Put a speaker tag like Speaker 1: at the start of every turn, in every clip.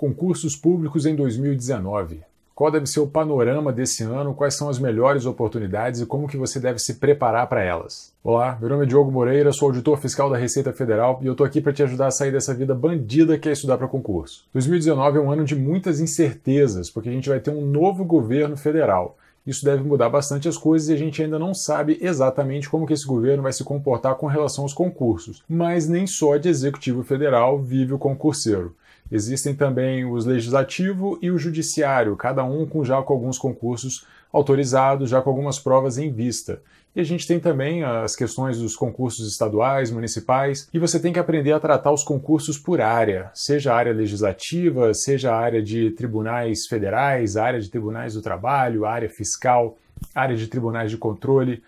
Speaker 1: Concursos públicos em 2019. Qual deve ser o panorama desse ano? Quais são as melhores oportunidades e como que você deve se preparar para elas? Olá, meu nome é Diogo Moreira, sou auditor fiscal da Receita Federal e eu estou aqui para te ajudar a sair dessa vida bandida que é estudar para concurso. 2019 é um ano de muitas incertezas, porque a gente vai ter um novo governo federal. Isso deve mudar bastante as coisas e a gente ainda não sabe exatamente como que esse governo vai se comportar com relação aos concursos. Mas nem só de executivo federal vive o concurseiro. Existem também os legislativo e o judiciário, cada um com já com alguns concursos autorizados, já com algumas provas em vista. E a gente tem também as questões dos concursos estaduais, municipais, e você tem que aprender a tratar os concursos por área, seja a área legislativa, seja a área de tribunais federais, a área de tribunais do trabalho, a área fiscal, a área de tribunais de controle.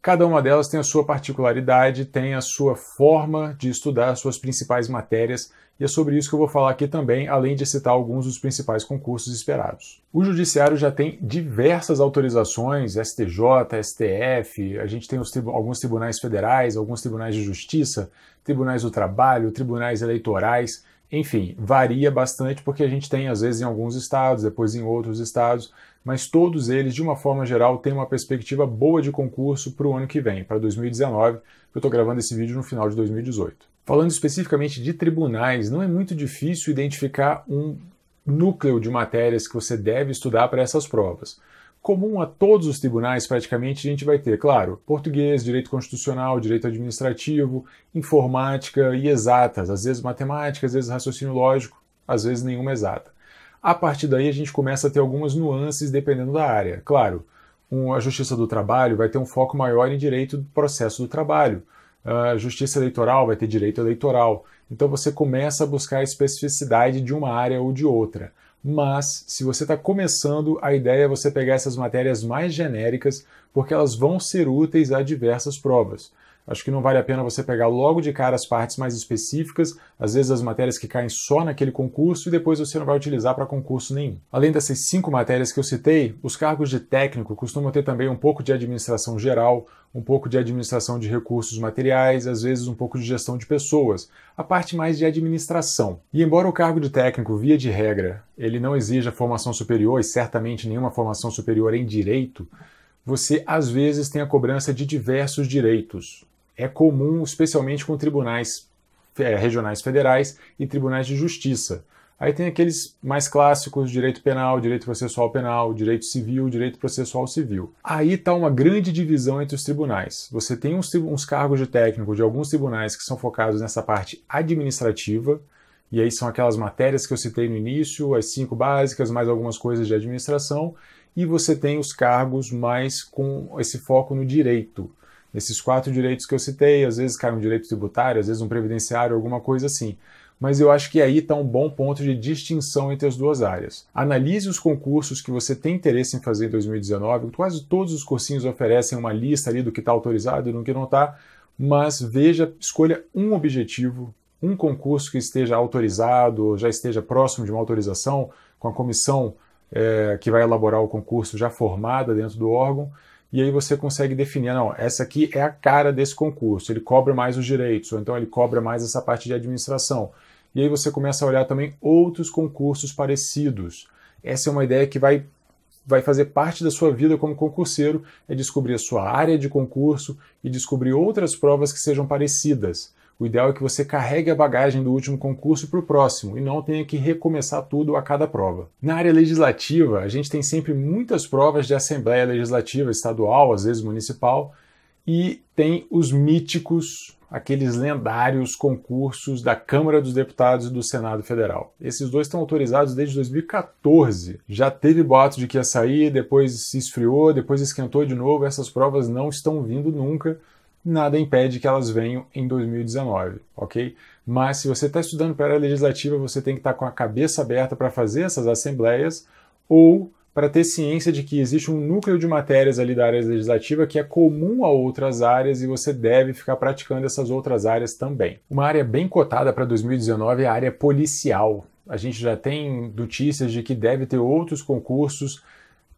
Speaker 1: Cada uma delas tem a sua particularidade, tem a sua forma de estudar as suas principais matérias, e é sobre isso que eu vou falar aqui também, além de citar alguns dos principais concursos esperados. O Judiciário já tem diversas autorizações, STJ, STF, a gente tem tribu alguns tribunais federais, alguns tribunais de justiça, tribunais do trabalho, tribunais eleitorais, enfim, varia bastante porque a gente tem, às vezes, em alguns estados, depois em outros estados, mas todos eles, de uma forma geral, têm uma perspectiva boa de concurso para o ano que vem, para 2019. Eu estou gravando esse vídeo no final de 2018. Falando especificamente de tribunais, não é muito difícil identificar um núcleo de matérias que você deve estudar para essas provas comum a todos os tribunais, praticamente, a gente vai ter, claro, português, direito constitucional, direito administrativo, informática e exatas, às vezes matemática, às vezes raciocínio lógico, às vezes nenhuma exata. A partir daí a gente começa a ter algumas nuances dependendo da área. Claro, um, a Justiça do Trabalho vai ter um foco maior em direito do processo do trabalho. Ah, a Justiça Eleitoral vai ter direito eleitoral. Então você começa a buscar a especificidade de uma área ou de outra. Mas, se você está começando, a ideia é você pegar essas matérias mais genéricas, porque elas vão ser úteis a diversas provas acho que não vale a pena você pegar logo de cara as partes mais específicas, às vezes as matérias que caem só naquele concurso e depois você não vai utilizar para concurso nenhum. Além dessas cinco matérias que eu citei, os cargos de técnico costumam ter também um pouco de administração geral, um pouco de administração de recursos materiais, às vezes um pouco de gestão de pessoas, a parte mais de administração. E embora o cargo de técnico, via de regra, ele não exija formação superior e certamente nenhuma formação superior em direito, você às vezes tem a cobrança de diversos direitos é comum, especialmente com tribunais é, regionais federais e tribunais de justiça. Aí tem aqueles mais clássicos: direito penal, direito processual penal, direito civil, direito processual civil. Aí está uma grande divisão entre os tribunais. Você tem uns, uns, cargos de técnico de alguns tribunais que são focados nessa parte administrativa, e aí são aquelas matérias que eu citei no início, as cinco básicas, mais algumas coisas de administração, e você tem os cargos mais com esse foco no direito. Esses quatro direitos que eu citei, às vezes cai um direito tributário, às vezes um previdenciário, alguma coisa assim. Mas eu acho que aí está um bom ponto de distinção entre as duas áreas. Analise os concursos que você tem interesse em fazer em 2019. Quase todos os cursinhos oferecem uma lista ali do que está autorizado e do que não está, mas veja, escolha um objetivo, um concurso que esteja autorizado ou já esteja próximo de uma autorização, com a comissão é, que vai elaborar o concurso já formada dentro do órgão e aí você consegue definir, não, essa aqui é a cara desse concurso, ele cobra mais os direitos, ou então ele cobra mais essa parte de administração. E aí você começa a olhar também outros concursos parecidos. Essa é uma ideia que vai vai fazer parte da sua vida como concurseiro, é descobrir a sua área de concurso e descobrir outras provas que sejam parecidas. O ideal é que você carregue a bagagem do último concurso para o próximo e não tenha que recomeçar tudo a cada prova. Na área legislativa, a gente tem sempre muitas provas de Assembleia Legislativa estadual, às vezes municipal, e tem os míticos, aqueles lendários concursos da Câmara dos Deputados e do Senado Federal. Esses dois estão autorizados desde 2014. Já teve boato de que ia sair, depois se esfriou, depois esquentou de novo. Essas provas não estão vindo nunca nada impede que elas venham em 2019, ok? Mas se você está estudando para a legislativa, você tem que estar tá com a cabeça aberta para fazer essas assembleias ou para ter ciência de que existe um núcleo de matérias ali da área legislativa que é comum a outras áreas e você deve ficar praticando essas outras áreas também. Uma área bem cotada para 2019 é a área policial. A gente já tem notícias de que deve ter outros concursos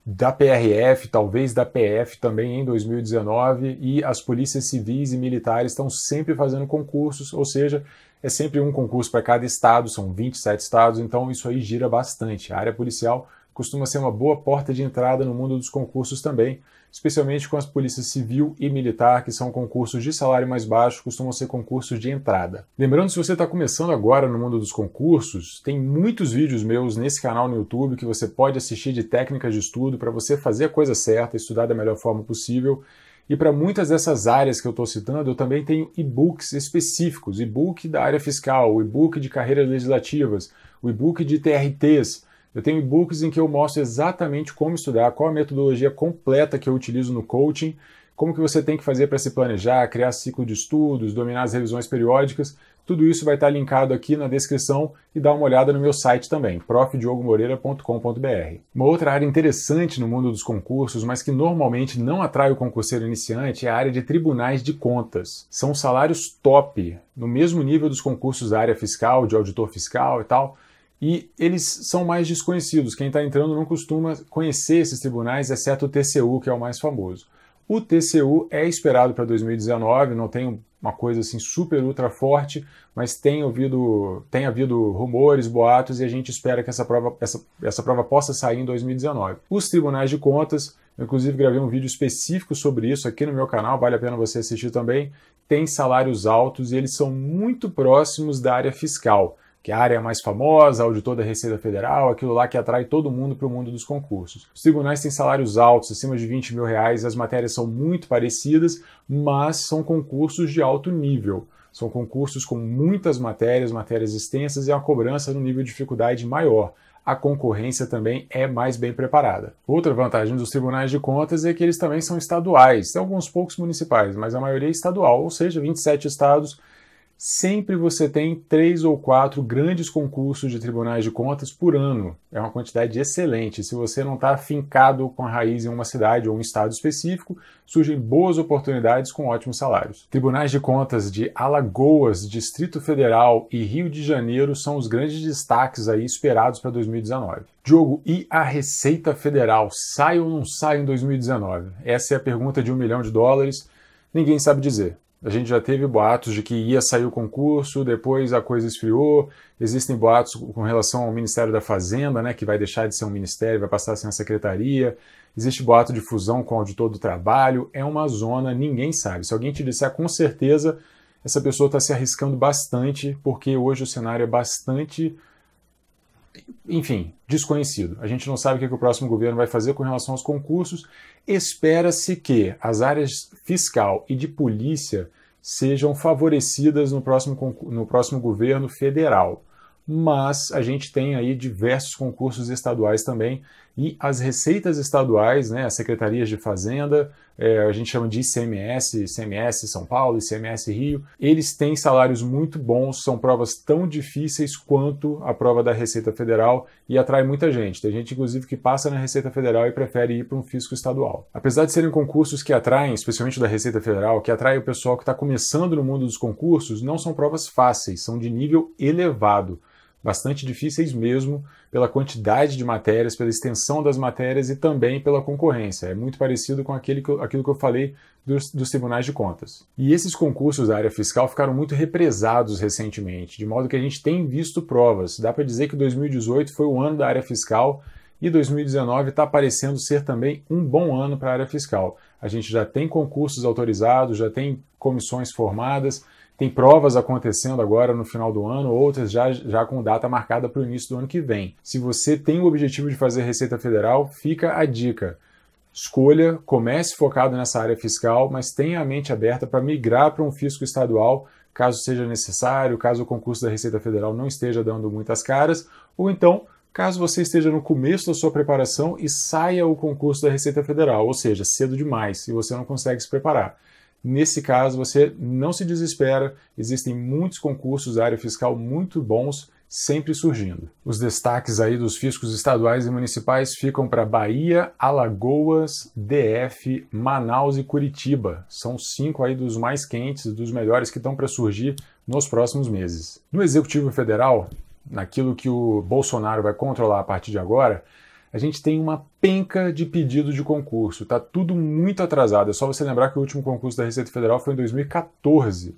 Speaker 1: da PRF, talvez da PF também em 2019, e as polícias civis e militares estão sempre fazendo concursos, ou seja, é sempre um concurso para cada estado, são 27 estados, então isso aí gira bastante. A área policial costuma ser uma boa porta de entrada no mundo dos concursos também especialmente com as polícias civil e militar, que são concursos de salário mais baixo, costumam ser concursos de entrada. Lembrando, se você está começando agora no mundo dos concursos, tem muitos vídeos meus nesse canal no YouTube que você pode assistir de técnicas de estudo para você fazer a coisa certa, estudar da melhor forma possível. E para muitas dessas áreas que eu estou citando, eu também tenho e-books específicos, e-book da área fiscal, e-book de carreiras legislativas, o e-book de TRTs. Eu tenho e-books em que eu mostro exatamente como estudar, qual a metodologia completa que eu utilizo no coaching, como que você tem que fazer para se planejar, criar ciclo de estudos, dominar as revisões periódicas. Tudo isso vai estar linkado aqui na descrição e dá uma olhada no meu site também, profdiogomoreira.com.br. Uma outra área interessante no mundo dos concursos, mas que normalmente não atrai o concurseiro iniciante, é a área de tribunais de contas. São salários top, no mesmo nível dos concursos da área fiscal, de auditor fiscal e tal e eles são mais desconhecidos. Quem está entrando não costuma conhecer esses tribunais, exceto o TCU, que é o mais famoso. O TCU é esperado para 2019, não tem uma coisa assim super ultra forte, mas tem ouvido, tem havido rumores, boatos e a gente espera que essa prova, essa, essa prova possa sair em 2019. Os tribunais de contas, eu inclusive gravei um vídeo específico sobre isso aqui no meu canal, vale a pena você assistir também. Tem salários altos e eles são muito próximos da área fiscal que é a área é mais famosa, auditor da Receita Federal, aquilo lá que atrai todo mundo para o mundo dos concursos. Os tribunais têm salários altos, acima de 20 mil reais, as matérias são muito parecidas, mas são concursos de alto nível. São concursos com muitas matérias, matérias extensas e a cobrança no nível de dificuldade maior a concorrência também é mais bem preparada. Outra vantagem dos tribunais de contas é que eles também são estaduais, tem alguns poucos municipais, mas a maioria é estadual, ou seja, 27 estados sempre você tem três ou quatro grandes concursos de tribunais de contas por ano. É uma quantidade excelente. Se você não está fincado com a raiz em uma cidade ou um estado específico, surgem boas oportunidades com ótimos salários. Tribunais de contas de Alagoas, Distrito Federal e Rio de Janeiro são os grandes destaques aí esperados para 2019. Diogo, e a Receita Federal sai ou não sai em 2019? Essa é a pergunta de um milhão de dólares. Ninguém sabe dizer. A gente já teve boatos de que ia sair o concurso, depois a coisa esfriou. Existem boatos com relação ao Ministério da Fazenda, né, que vai deixar de ser um ministério, vai passar a ser uma secretaria. Existe boato de fusão com o auditor do trabalho. É uma zona, ninguém sabe. Se alguém te disser com certeza, essa pessoa está se arriscando bastante, porque hoje o cenário é bastante enfim, desconhecido. A gente não sabe o que, é que o próximo governo vai fazer com relação aos concursos. Espera-se que as áreas fiscal e de polícia sejam favorecidas no próximo, no próximo governo federal. Mas a gente tem aí diversos concursos estaduais também e as receitas estaduais, né, as secretarias de fazenda, é, a gente chama de ICMS, ICMS São Paulo, ICMS Rio, eles têm salários muito bons, são provas tão difíceis quanto a prova da Receita Federal e atrai muita gente. Tem gente, inclusive, que passa na Receita Federal e prefere ir para um fisco estadual. Apesar de serem concursos que atraem, especialmente da Receita Federal, que atrai o pessoal que está começando no mundo dos concursos, não são provas fáceis, são de nível elevado bastante difíceis mesmo, pela quantidade de matérias, pela extensão das matérias e também pela concorrência. É muito parecido com aquele que aquilo que eu falei dos, dos tribunais de contas. E esses concursos da área fiscal ficaram muito represados recentemente, de modo que a gente tem visto provas. Dá para dizer que 2018 foi o ano da área fiscal e 2019 está parecendo ser também um bom ano para a área fiscal. A gente já tem concursos autorizados, já tem comissões formadas tem provas acontecendo agora no final do ano, outras já, já com data marcada para o início do ano que vem. Se você tem o objetivo de fazer Receita Federal, fica a dica. Escolha, comece focado nessa área fiscal, mas tenha a mente aberta para migrar para um fisco estadual caso seja necessário, caso o concurso da Receita Federal não esteja dando muitas caras, ou então caso você esteja no começo da sua preparação e saia o concurso da Receita Federal, ou seja, cedo demais e você não consegue se preparar. Nesse caso, você não se desespera, existem muitos concursos da área fiscal muito bons sempre surgindo. Os destaques aí dos fiscos estaduais e municipais ficam para Bahia, Alagoas, DF, Manaus e Curitiba. São cinco aí dos mais quentes, dos melhores que estão para surgir nos próximos meses. No Executivo Federal, naquilo que o Bolsonaro vai controlar a partir de agora, a gente tem uma penca de pedido de concurso, tá tudo muito atrasado. É só você lembrar que o último concurso da Receita Federal foi em 2014.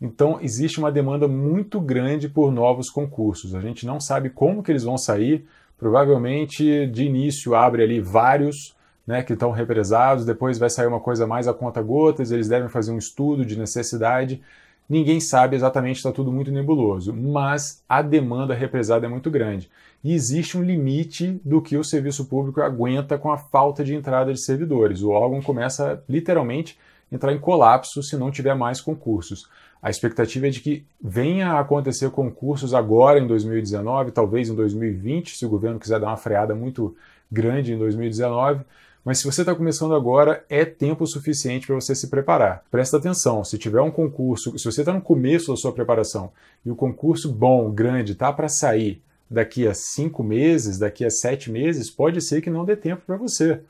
Speaker 1: Então existe uma demanda muito grande por novos concursos. A gente não sabe como que eles vão sair. Provavelmente de início abre ali vários, né, que estão represados, depois vai sair uma coisa mais a conta gotas, eles devem fazer um estudo de necessidade. Ninguém sabe exatamente, está tudo muito nebuloso, mas a demanda represada é muito grande. E existe um limite do que o serviço público aguenta com a falta de entrada de servidores. O órgão começa literalmente entrar em colapso se não tiver mais concursos. A expectativa é de que venha a acontecer concursos agora em 2019, talvez em 2020, se o governo quiser dar uma freada muito grande em 2019 mas se você está começando agora, é tempo suficiente para você se preparar. Presta atenção, se tiver um concurso, se você está no começo da sua preparação e o concurso bom, grande, tá para sair daqui a cinco meses, daqui a sete meses, pode ser que não dê tempo para você.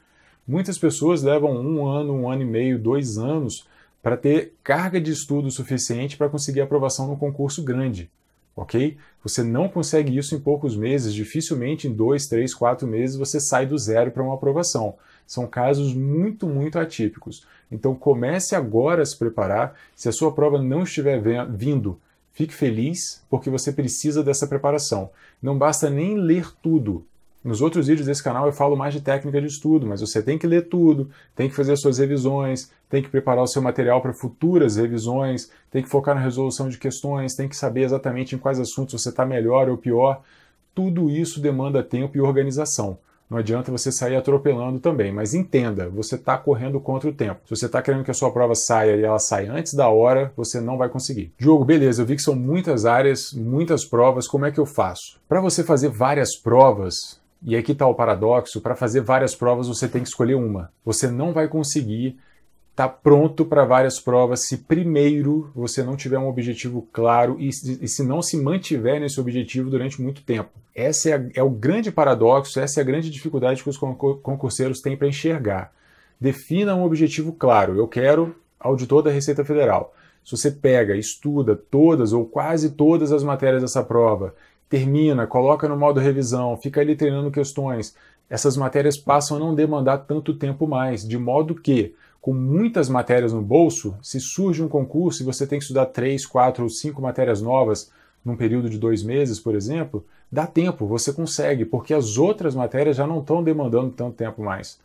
Speaker 1: Muitas pessoas levam um ano, um ano e meio, dois anos para ter carga de estudo suficiente para conseguir aprovação no concurso grande ok? Você não consegue isso em poucos meses, dificilmente em dois, três, quatro meses você sai do zero para uma aprovação. São casos muito, muito atípicos. Então comece agora a se preparar. Se a sua prova não estiver vindo, fique feliz, porque você precisa dessa preparação. Não basta nem ler tudo, nos outros vídeos desse canal eu falo mais de técnica de estudo, mas você tem que ler tudo, tem que fazer as suas revisões, tem que preparar o seu material para futuras revisões, tem que focar na resolução de questões, tem que saber exatamente em quais assuntos você está melhor ou pior. Tudo isso demanda tempo e organização. Não adianta você sair atropelando também, mas entenda, você está correndo contra o tempo. Se você está querendo que a sua prova saia e ela saia antes da hora, você não vai conseguir. Diogo, beleza, eu vi que são muitas áreas, muitas provas, como é que eu faço? Para você fazer várias provas, e aqui está o paradoxo: para fazer várias provas, você tem que escolher uma. Você não vai conseguir estar tá pronto para várias provas se primeiro você não tiver um objetivo claro e, e, se não se mantiver nesse objetivo durante muito tempo. Esse é, é o grande paradoxo, essa é a grande dificuldade que os concurseiros têm para enxergar. Defina um objetivo claro. Eu quero auditor da Receita Federal. Se você pega, estuda todas ou quase todas as matérias dessa prova termina, coloca no modo revisão, fica ali treinando questões. Essas matérias passam a não demandar tanto tempo mais, de modo que, com muitas matérias no bolso, se surge um concurso e você tem que estudar três, quatro ou cinco matérias novas num período de dois meses, por exemplo, dá tempo, você consegue, porque as outras matérias já não estão demandando tanto tempo mais.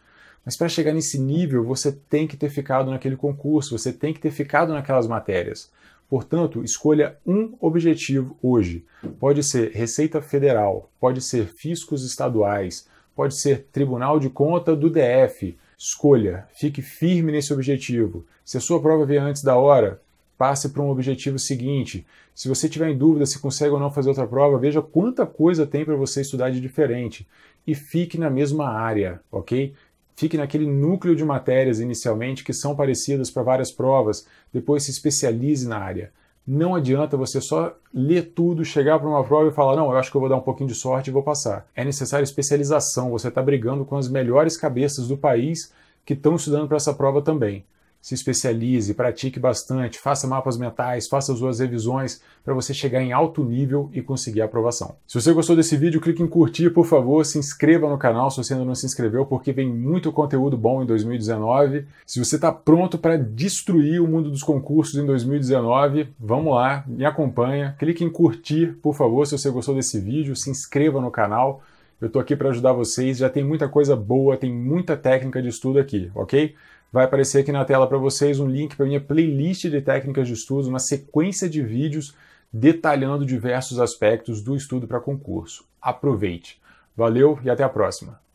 Speaker 1: Mas para chegar nesse nível, você tem que ter ficado naquele concurso, você tem que ter ficado naquelas matérias. Portanto, escolha um objetivo hoje. Pode ser Receita Federal, pode ser fiscos estaduais, pode ser Tribunal de Conta do DF. Escolha, fique firme nesse objetivo. Se a sua prova vier antes da hora, passe para um objetivo seguinte. Se você tiver em dúvida se consegue ou não fazer outra prova, veja quanta coisa tem para você estudar de diferente e fique na mesma área, ok? fique naquele núcleo de matérias inicialmente que são parecidas para várias provas, depois se especialize na área. Não adianta você só ler tudo, chegar para uma prova e falar: não, eu acho que eu vou dar um pouquinho de sorte e vou passar. É necessária especialização, você está brigando com as melhores cabeças do país que estão estudando para essa prova também se especialize, pratique bastante, faça mapas mentais, faça suas revisões para você chegar em alto nível e conseguir aprovação. Se você gostou desse vídeo, clique em curtir, por favor, se inscreva no canal se você ainda não se inscreveu, porque vem muito conteúdo bom em 2019. Se você está pronto para destruir o mundo dos concursos em 2019, vamos lá, me acompanha, clique em curtir, por favor, se você gostou desse vídeo, se inscreva no canal. Eu estou aqui para ajudar vocês, já tem muita coisa boa, tem muita técnica de estudo aqui, ok? Vai aparecer aqui na tela para vocês um link para minha playlist de técnicas de estudo, uma sequência de vídeos detalhando diversos aspectos do estudo para concurso. Aproveite. Valeu e até a próxima.